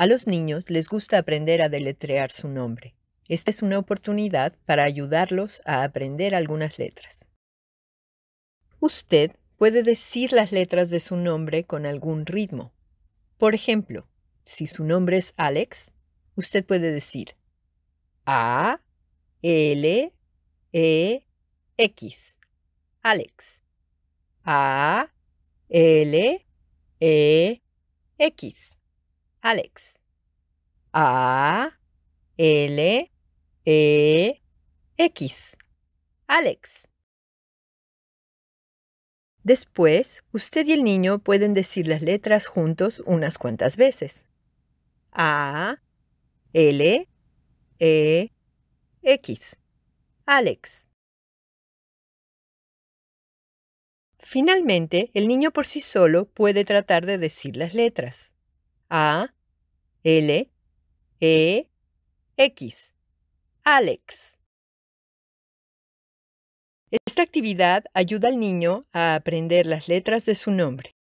A los niños les gusta aprender a deletrear su nombre. Esta es una oportunidad para ayudarlos a aprender algunas letras. Usted puede decir las letras de su nombre con algún ritmo. Por ejemplo, si su nombre es Alex, usted puede decir A, L, E, X. Alex. A, L, E, X. Alex. A L E X. Alex. Después, usted y el niño pueden decir las letras juntos unas cuantas veces. A L E X. Alex. Finalmente, el niño por sí solo puede tratar de decir las letras. A L, E, X. Alex. Esta actividad ayuda al niño a aprender las letras de su nombre.